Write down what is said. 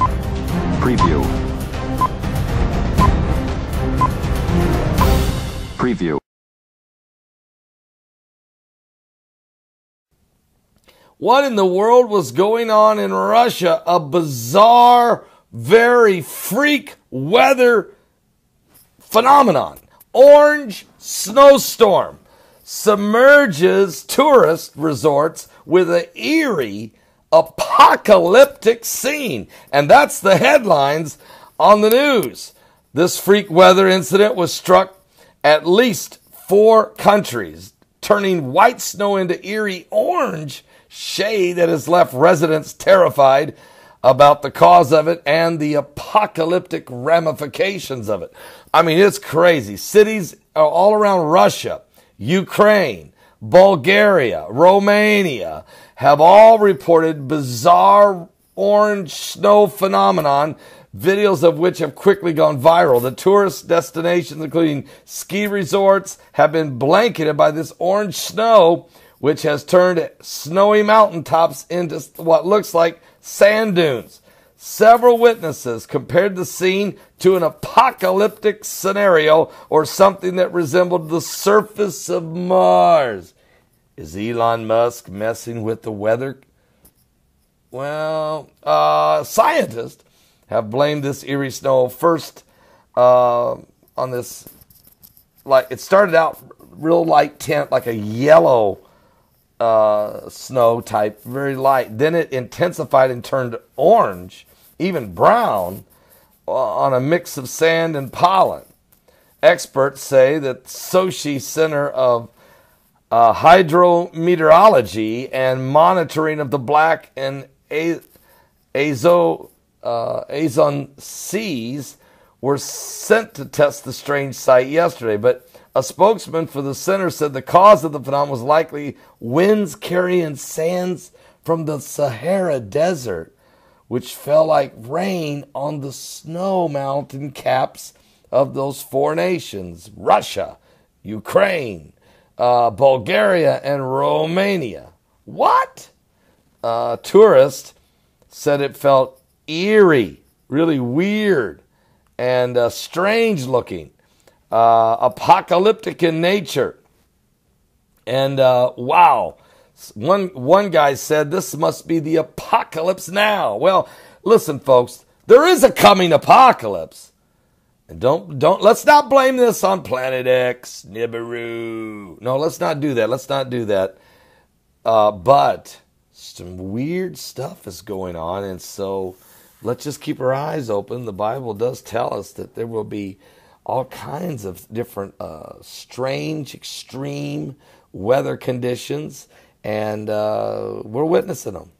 Preview. Preview. What in the world was going on in Russia? A bizarre, very freak weather phenomenon. Orange snowstorm submerges tourist resorts with an eerie apocalyptic scene. And that's the headlines on the news. This freak weather incident was struck at least four countries, turning white snow into eerie orange shade that has left residents terrified about the cause of it and the apocalyptic ramifications of it. I mean, it's crazy. Cities all around Russia, Ukraine, Bulgaria, Romania have all reported bizarre orange snow phenomenon videos of which have quickly gone viral. The tourist destinations, including ski resorts, have been blanketed by this orange snow, which has turned snowy mountaintops into what looks like sand dunes. Several witnesses compared the scene to an apocalyptic scenario or something that resembled the surface of Mars. Is Elon Musk messing with the weather? Well, uh, scientists have blamed this eerie snow first uh, on this. Like it started out real light tint, like a yellow uh, snow type, very light. Then it intensified and turned orange even brown, uh, on a mix of sand and pollen. Experts say that Sochi Center of uh, Hydrometeorology and Monitoring of the Black and a- Azo, uh, Azon Seas were sent to test the strange sight yesterday, but a spokesman for the center said the cause of the phenomenon was likely winds carrying sands from the Sahara Desert which fell like rain on the snow mountain caps of those four nations Russia, Ukraine, uh, Bulgaria, and Romania. What? Uh, tourist said it felt eerie, really weird, and uh, strange looking, uh, apocalyptic in nature. And uh, wow, one, one guy said, This must be the apocalypse now. Well, listen, folks, there is a coming apocalypse. And don't, don't, let's not blame this on Planet X, Nibiru. No, let's not do that. Let's not do that. Uh, but some weird stuff is going on. And so let's just keep our eyes open. The Bible does tell us that there will be all kinds of different uh, strange, extreme weather conditions and uh, we're witnessing them.